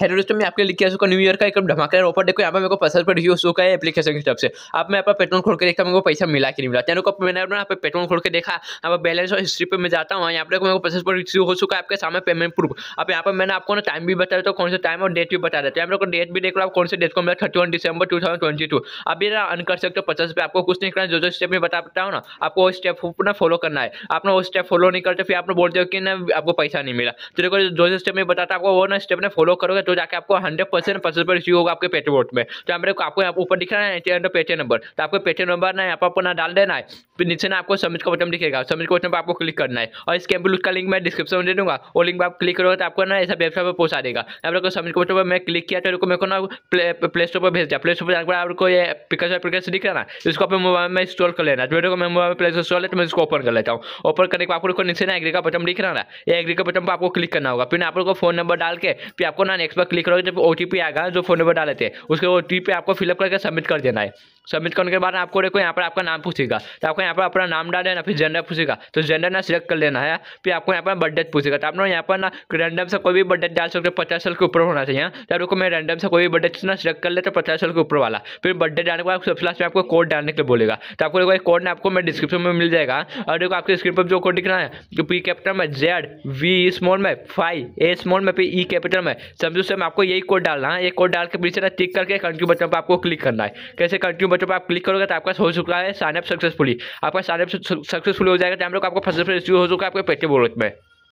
Hello दोस्तों मैं आपके लिखे का न्यू ईयर का एकदम धमाकेदार ऑफर देखो यहाँ पर मेरे को पसंद पर यूज होगा है एप्लीकेशन की तरफ से आप मैं यहाँ पर पेट्रोल खोल के देखा मेरे को पैसा मिला कि नहीं मिला चैनल को मैंने यहाँ पर पेट्रोल खोल के देखा यहाँ पर बैलेंस और हिस्ट्री पर मैं जाता हूँ यहाँ पर मेरे को पसंद पर इश्यू हो चुका है आपके सामने पेमेंट प्रूफ अब यहाँ पर मैंने आपको ना टाइम भी बता देता कौन सा टाइम और डेट भी बता देते हैं आप को डेट भी देख रहा आप कौन से डेट को मिला थर्टी वन दिसंबर टू थाउजेंड ट्वेंटी टू अभी ना अन कर सकते हो पचास रुपये आपको कुछ नहीं करना जो जो स्टेप बता पता हूँ ना आपको वो स्टेप ना फॉलो करना है आप ना वो स्टेप फॉलो नहीं करते फिर आप बोलते हो कि ना आपको पैसा नहीं मिला तो देखो जो जो स्टेप में बताता आपको वो ना स्टेप ना फॉलो करोगे तो जाके आपको हंड्रेड परसेंट परसेंट रिसीव होगा आपके पेटी वोट में तो हमारे पर आपको ऊपर दिख रहा है अंडर पेटे नंबर तो आपको पेटी नंबर ना यहाँ पर अपना डाल देना है फिर नीचे ना आपको समझ का बटन दिखेगा समझ का बटन पर आपको क्लिक करना है और इस कैम्पल का लिंक मैं डिस्क्रिप्शन में दे दूँगा वो लिंक आप क्लिक करोगे तो आपको ना ऐसा वेबसाइट पर पहुँचा देगा आप लोग को समझ का बटन पर मैं क्लिक किया तो मेरे को ना प्ले स्टोर पर भेज दिया प्ले स्टोर पर जाकर आपको ये पिकचर पिकचर दिख रहा है इसको अपने मोबाइल में इंस्टॉल कर लेना जो मैं मोबाइल में प्ले स्टोर स्टॉल है तो मैं इसको ओपन कर लेता हूँ ओपन करने के आपको नीचे ना एग्री का बटन दिख रहा है ये एग्री का बटन पर आपको क्लिक करना होगा फिर आप लोग को फोन नंबर डाल के फिर आपको ना नेक्स्ट पर क्लिक करोगे जब ओ आएगा जो फोन नंबर डाले थे उसके ओ आपको फिलअप करके सबमिट कर देना है सबमिट करने के बाद आपको देखो यहाँ पर आपका नाम पूछेगा तो आपको यहाँ पर अपना नाम डाल देना फिर जेंडर पूछेगा तो जेंडर ना सिलेक्ट कर लेना है फिर आपको यहाँ पर बर्थडे पूछेगा तो आप ना यहाँ पर ना रैंडम से कोई भी बर्थडे डाल सकते हो पचास साल के ऊपर होना चाहिए हाँ। तो आपको मैं रैंडम से कोई भी बर्थडे ना सिलेक्ट कर ले तो पचास साल के ऊपर वाला फिर बर्थडे डालने के बाद सबसे लास्ट में आपको कोड डालने के लिए बोलेगा तो आपको देखो एक कोड ना आपको मैं डिस्क्रिप्शन में मिल जाएगा हाँ। और देखो आपके स्क्रीन पर जो कोड दिखना है जो पी कैपिटल में जेड वी स्मॉल में फाइव ए स्मॉल में फिर ई e कैपिटल में समझो में आपको यही कोड डालना है ये कोड डाल के पीछे ना टिक करके कंटिन्यू बटन पर आपको क्लिक करना है कैसे कंटिन्यू बटन पर आप क्लिक करोगे तो आपका हो चुका है साइनअप सक्सेसफुली आपका साइनअप सक्सेसफुल हो जाएगा तो हम लोग आपको सक्सेसफुल हो चुका है आपके पेटी बोलते में